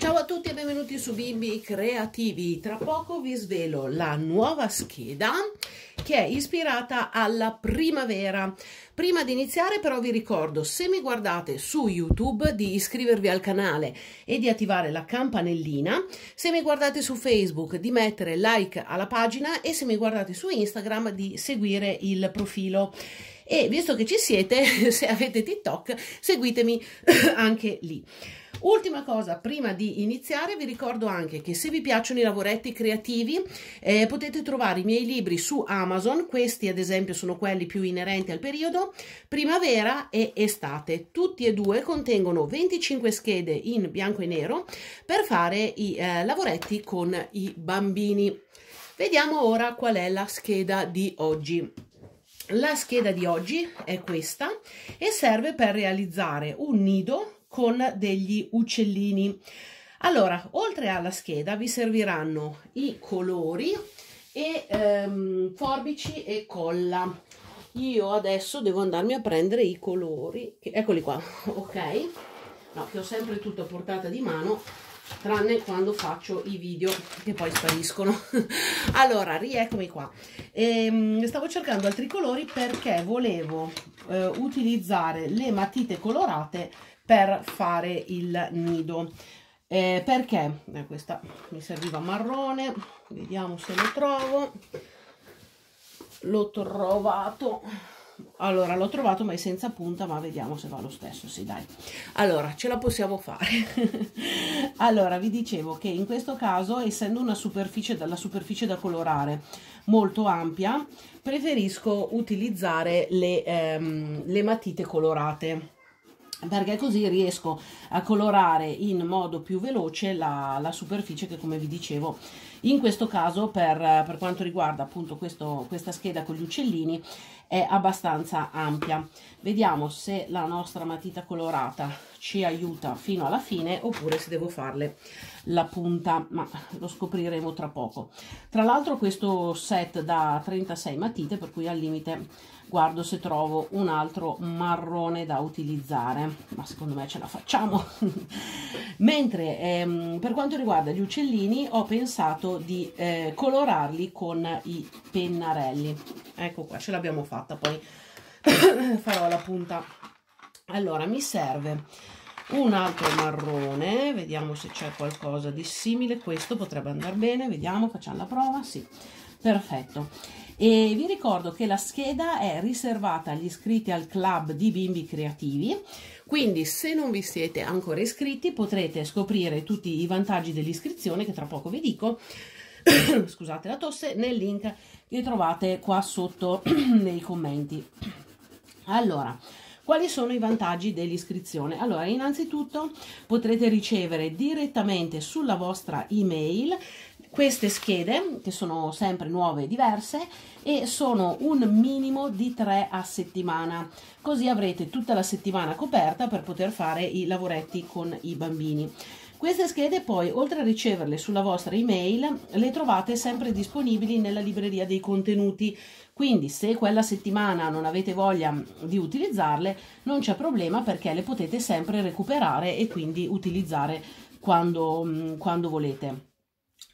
Ciao a tutti e benvenuti su Bimbi Creativi. Tra poco vi svelo la nuova scheda che è ispirata alla primavera. Prima di iniziare però vi ricordo, se mi guardate su YouTube, di iscrivervi al canale e di attivare la campanellina, se mi guardate su Facebook di mettere like alla pagina e se mi guardate su Instagram di seguire il profilo. E visto che ci siete, se avete TikTok, seguitemi anche lì. Ultima cosa, prima di iniziare vi ricordo anche che se vi piacciono i lavoretti creativi eh, potete trovare i miei libri su Amazon, questi ad esempio sono quelli più inerenti al periodo, primavera e estate. Tutti e due contengono 25 schede in bianco e nero per fare i eh, lavoretti con i bambini. Vediamo ora qual è la scheda di oggi. La scheda di oggi è questa e serve per realizzare un nido con degli uccellini. Allora, oltre alla scheda vi serviranno i colori e ehm, forbici e colla. Io adesso devo andarmi a prendere i colori, eccoli qua, ok? No, che ho sempre tutto a portata di mano, tranne quando faccio i video che poi spariscono allora rieccomi qua ehm, stavo cercando altri colori perché volevo eh, utilizzare le matite colorate per fare il nido. Eh, perché? Eh, questa mi serviva marrone, vediamo se lo trovo. L'ho trovato, allora l'ho trovato ma è senza punta, ma vediamo se va lo stesso, sì dai. Allora, ce la possiamo fare. allora, vi dicevo che in questo caso, essendo una superficie, la superficie da colorare molto ampia, preferisco utilizzare le, ehm, le matite colorate perché così riesco a colorare in modo più veloce la, la superficie che come vi dicevo in questo caso per, per quanto riguarda appunto questo, questa scheda con gli uccellini è abbastanza ampia vediamo se la nostra matita colorata ci aiuta fino alla fine oppure se devo farle la punta ma lo scopriremo tra poco tra l'altro questo set da 36 matite per cui al limite guardo se trovo un altro marrone da utilizzare ma secondo me ce la facciamo mentre ehm, per quanto riguarda gli uccellini ho pensato di eh, colorarli con i pennarelli ecco qua ce l'abbiamo fatta poi farò la punta allora mi serve un altro marrone vediamo se c'è qualcosa di simile questo potrebbe andare bene vediamo facciamo la prova sì perfetto e vi ricordo che la scheda è riservata agli iscritti al club di bimbi creativi quindi se non vi siete ancora iscritti potrete scoprire tutti i vantaggi dell'iscrizione che tra poco vi dico scusate la tosse nel link che trovate qua sotto nei commenti allora quali sono i vantaggi dell'iscrizione? Allora, innanzitutto potrete ricevere direttamente sulla vostra email queste schede che sono sempre nuove e diverse e sono un minimo di tre a settimana così avrete tutta la settimana coperta per poter fare i lavoretti con i bambini queste schede poi, oltre a riceverle sulla vostra email, le trovate sempre disponibili nella libreria dei contenuti. Quindi se quella settimana non avete voglia di utilizzarle, non c'è problema perché le potete sempre recuperare e quindi utilizzare quando, mm, quando volete.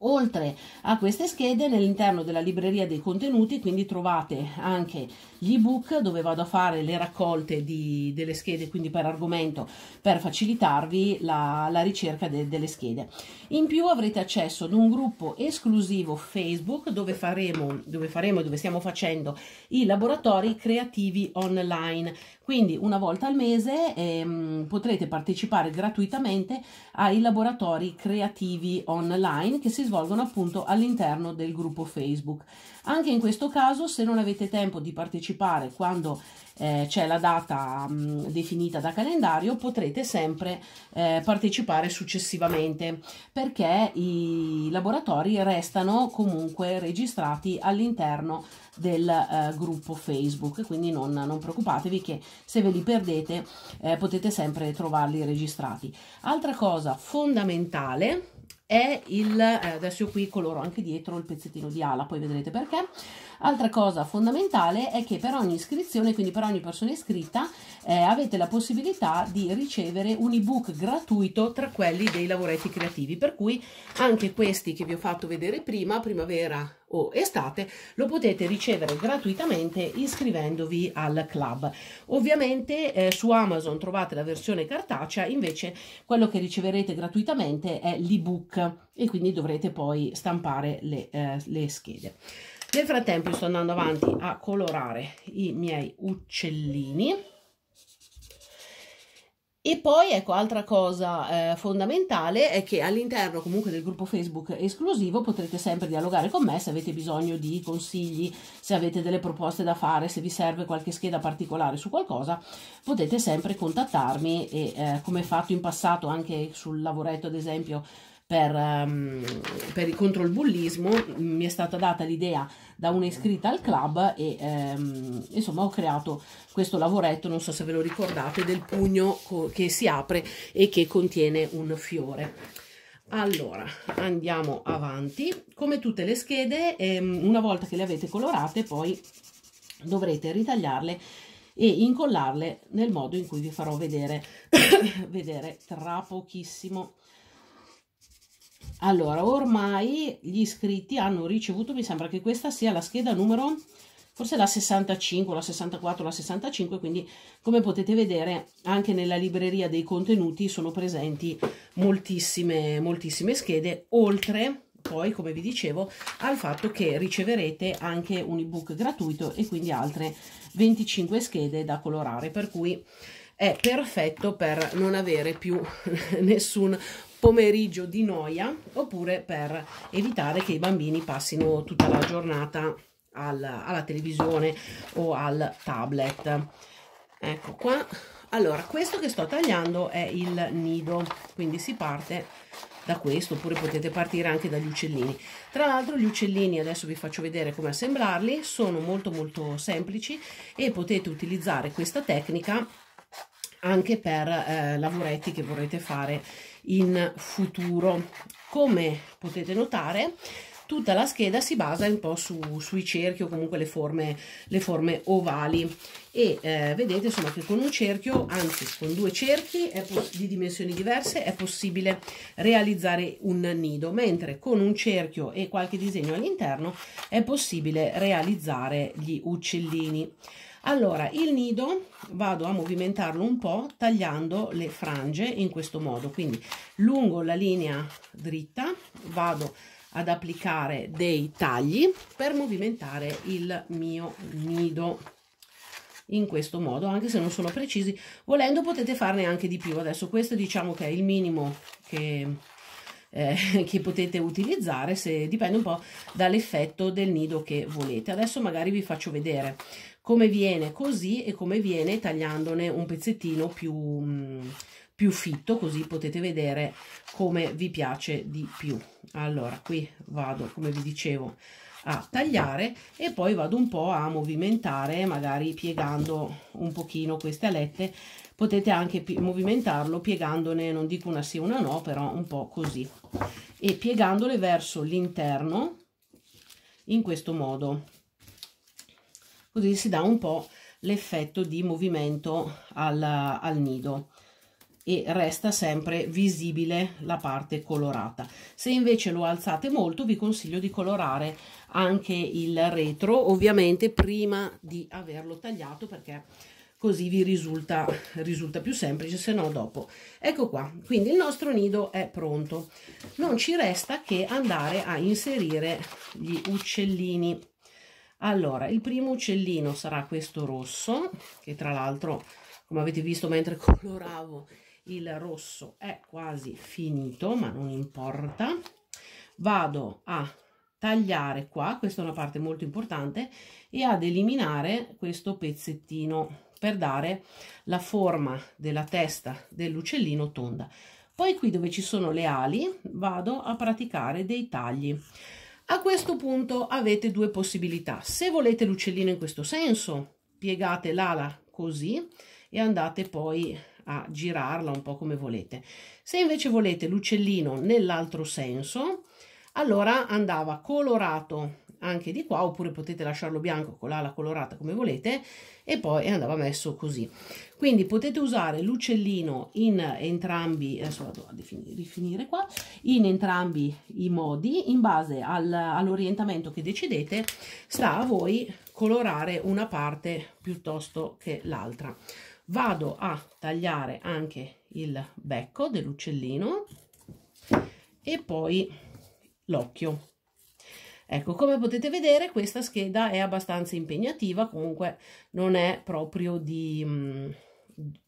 Oltre a queste schede, all'interno della libreria dei contenuti, quindi trovate anche gli ebook dove vado a fare le raccolte di, delle schede, quindi per argomento, per facilitarvi la, la ricerca de, delle schede. In più avrete accesso ad un gruppo esclusivo Facebook dove faremo, dove faremo, dove stiamo facendo i laboratori creativi online. Quindi una volta al mese ehm, potrete partecipare gratuitamente ai laboratori creativi online che si svolgono appunto all'interno del gruppo Facebook. Anche in questo caso, se non avete tempo di partecipare quando eh, c'è la data mh, mm, definita da calendario, potrete sempre eh, partecipare successivamente perché i laboratori restano comunque registrati all'interno del eh, gruppo Facebook, quindi non, non, preoccupatevi che se ve li perdete eh, potete sempre trovarli registrati. Altra cosa fondamentale è il eh, adesso io qui coloro anche dietro il pezzettino di ala poi vedrete perché altra cosa fondamentale è che per ogni iscrizione quindi per ogni persona iscritta eh, avete la possibilità di ricevere un ebook gratuito tra quelli dei lavoretti creativi per cui anche questi che vi ho fatto vedere prima primavera o estate, lo potete ricevere gratuitamente iscrivendovi al club. Ovviamente eh, su Amazon trovate la versione cartacea, invece quello che riceverete gratuitamente è l'ebook e quindi dovrete poi stampare le, eh, le schede. Nel frattempo sto andando avanti a colorare i miei uccellini e poi, ecco, altra cosa eh, fondamentale è che all'interno comunque del gruppo Facebook esclusivo potrete sempre dialogare con me se avete bisogno di consigli, se avete delle proposte da fare, se vi serve qualche scheda particolare su qualcosa, potete sempre contattarmi e eh, come fatto in passato anche sul lavoretto, ad esempio, per, um, per, contro il bullismo, mi è stata data l'idea da una iscritta al club e um, insomma ho creato questo lavoretto, non so se ve lo ricordate, del pugno che si apre e che contiene un fiore. Allora, andiamo avanti. Come tutte le schede, ehm, una volta che le avete colorate, poi dovrete ritagliarle e incollarle nel modo in cui vi farò vedere, vedere tra pochissimo. Allora, ormai gli iscritti hanno ricevuto, mi sembra che questa sia la scheda numero forse la 65, la 64, la 65, quindi come potete vedere anche nella libreria dei contenuti sono presenti moltissime, moltissime schede, oltre poi come vi dicevo al fatto che riceverete anche un ebook gratuito e quindi altre 25 schede da colorare, per cui è perfetto per non avere più nessun pomeriggio di noia oppure per evitare che i bambini passino tutta la giornata al, alla televisione o al tablet ecco qua allora questo che sto tagliando è il nido quindi si parte da questo oppure potete partire anche dagli uccellini tra l'altro gli uccellini adesso vi faccio vedere come assemblarli sono molto molto semplici e potete utilizzare questa tecnica anche per eh, lavoretti che vorrete fare in futuro. Come potete notare, tutta la scheda si basa un po' su, sui cerchi o comunque le forme, le forme ovali e eh, vedete insomma che con un cerchio anzi con due cerchi di dimensioni diverse è possibile realizzare un nido mentre con un cerchio e qualche disegno all'interno è possibile realizzare gli uccellini allora, il nido vado a movimentarlo un po' tagliando le frange in questo modo, quindi lungo la linea dritta vado ad applicare dei tagli per movimentare il mio nido in questo modo anche se non sono precisi volendo potete farne anche di più adesso questo diciamo che è il minimo che, eh, che potete utilizzare se dipende un po' dall'effetto del nido che volete adesso magari vi faccio vedere come viene così e come viene tagliandone un pezzettino più, mm, più fitto così potete vedere come vi piace di più allora qui vado come vi dicevo a tagliare e poi vado un po' a movimentare magari piegando un pochino queste alette potete anche movimentarlo piegandone non dico una sì o una no però un po' così e piegandole verso l'interno in questo modo così si dà un po' l'effetto di movimento al, al nido e resta sempre visibile la parte colorata. Se invece lo alzate molto vi consiglio di colorare anche il retro, ovviamente prima di averlo tagliato perché così vi risulta, risulta più semplice, se no dopo. Ecco qua, quindi il nostro nido è pronto. Non ci resta che andare a inserire gli uccellini. Allora, il primo uccellino sarà questo rosso, che tra l'altro, come avete visto mentre coloravo, il rosso è quasi finito, ma non importa. Vado a tagliare qua, questa è una parte molto importante, e ad eliminare questo pezzettino per dare la forma della testa dell'uccellino tonda. Poi qui dove ci sono le ali vado a praticare dei tagli. A questo punto avete due possibilità. Se volete l'uccellino in questo senso, piegate l'ala così e andate poi a girarla un po' come volete. Se invece volete l'uccellino nell'altro senso, allora andava colorato anche di qua oppure potete lasciarlo bianco con l'ala colorata come volete e poi andava messo così quindi potete usare l'uccellino in entrambi adesso vado a rifinire qua in entrambi i modi in base al, all'orientamento che decidete sta a voi colorare una parte piuttosto che l'altra vado a tagliare anche il becco dell'uccellino e poi l'occhio Ecco, come potete vedere questa scheda è abbastanza impegnativa, comunque non è proprio di, mm,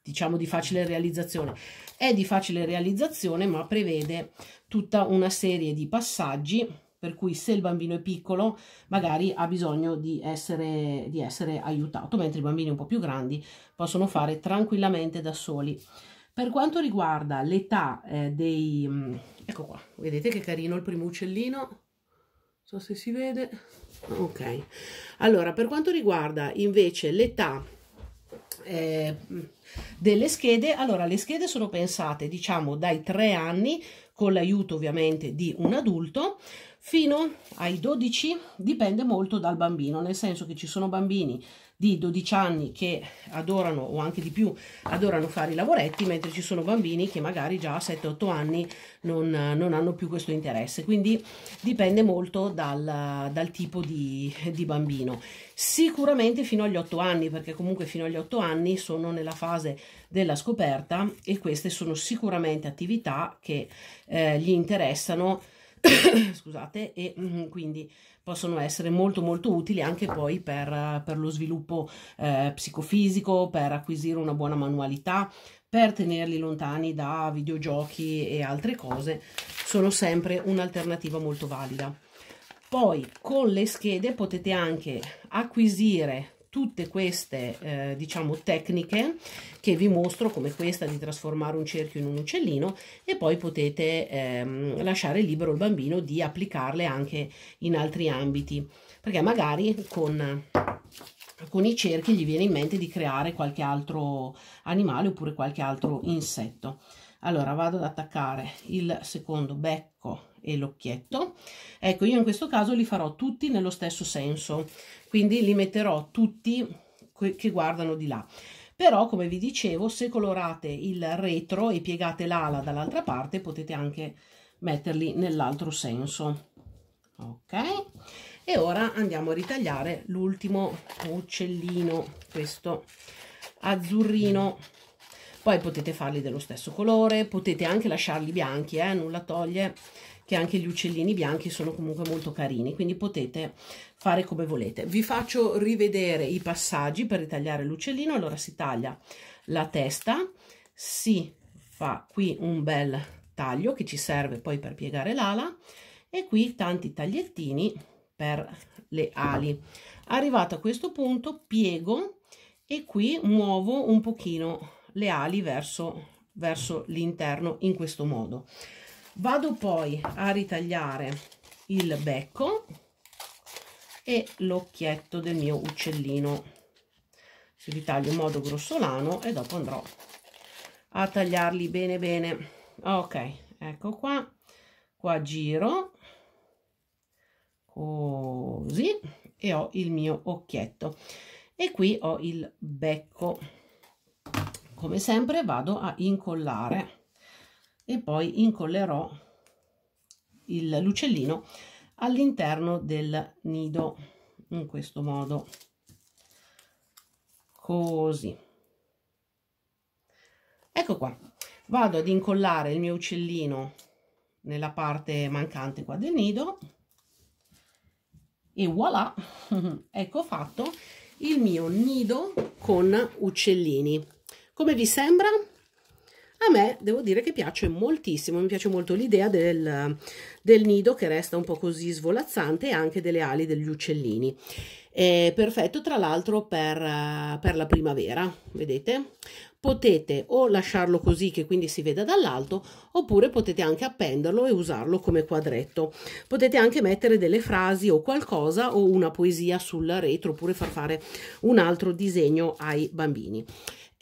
diciamo, di facile realizzazione. È di facile realizzazione ma prevede tutta una serie di passaggi per cui se il bambino è piccolo magari ha bisogno di essere, di essere aiutato, mentre i bambini un po' più grandi possono fare tranquillamente da soli. Per quanto riguarda l'età eh, dei... Mm, ecco qua, vedete che carino il primo uccellino? so se si vede ok allora per quanto riguarda invece l'età eh, delle schede allora le schede sono pensate diciamo dai 3 anni con l'aiuto ovviamente di un adulto fino ai 12 dipende molto dal bambino nel senso che ci sono bambini di 12 anni che adorano o anche di più adorano fare i lavoretti mentre ci sono bambini che magari già a 7-8 anni non, non, hanno più questo interesse quindi dipende molto dal, dal tipo di, di, bambino sicuramente fino agli 8 anni perché comunque fino agli 8 anni sono nella fase della scoperta e queste sono sicuramente attività che eh, gli interessano scusate, e mm, quindi possono essere molto molto utili anche poi per, per lo sviluppo eh, psicofisico, per acquisire una buona manualità, per tenerli lontani da videogiochi e altre cose, sono sempre un'alternativa molto valida. Poi con le schede potete anche acquisire tutte queste eh, diciamo tecniche che vi mostro come questa di trasformare un cerchio in un uccellino e poi potete ehm, lasciare libero il bambino di applicarle anche in altri ambiti perché magari con con i cerchi gli viene in mente di creare qualche altro animale oppure qualche altro insetto allora vado ad attaccare il secondo becco e l'occhietto ecco io in questo caso li farò tutti nello stesso senso quindi li metterò tutti che guardano di là però come vi dicevo se colorate il retro e piegate l'ala dall'altra parte potete anche metterli nell'altro senso ok e ora andiamo a ritagliare l'ultimo uccellino questo azzurrino poi potete farli dello stesso colore, potete anche lasciarli bianchi, eh, nulla toglie che anche gli uccellini bianchi sono comunque molto carini, quindi potete fare come volete. Vi faccio rivedere i passaggi per ritagliare l'uccellino, allora si taglia la testa, si fa qui un bel taglio che ci serve poi per piegare l'ala e qui tanti tagliettini per le ali. Arrivato a questo punto piego e qui muovo un pochino le ali verso, verso l'interno in questo modo. Vado poi a ritagliare il becco e l'occhietto del mio uccellino. Si ritaglio in modo grossolano e dopo andrò a tagliarli bene bene. Ok, ecco qua. Qua giro così e ho il mio occhietto e qui ho il becco come sempre vado a incollare e poi incollerò l'uccellino all'interno del nido in questo modo così ecco qua vado ad incollare il mio uccellino nella parte mancante qua del nido e voilà ecco fatto il mio nido con uccellini come vi sembra? A me devo dire che piace moltissimo, mi piace molto l'idea del, del, nido che resta un po' così svolazzante e anche delle ali degli uccellini. È perfetto tra l'altro per, eh, per, la primavera, vedete? Potete o lasciarlo così che quindi si veda dall'alto oppure potete anche appenderlo e usarlo come quadretto. Potete anche mettere delle frasi o qualcosa o una poesia sul retro oppure far fare un altro disegno ai bambini.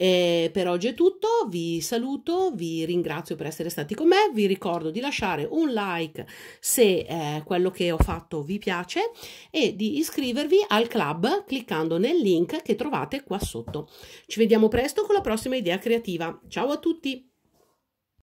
E per oggi è tutto, vi saluto, vi ringrazio per essere stati con me, vi ricordo di lasciare un like se eh, quello che ho fatto vi piace e di iscrivervi al club cliccando nel link che trovate qua sotto. Ci vediamo presto con la prossima idea creativa. Ciao a tutti!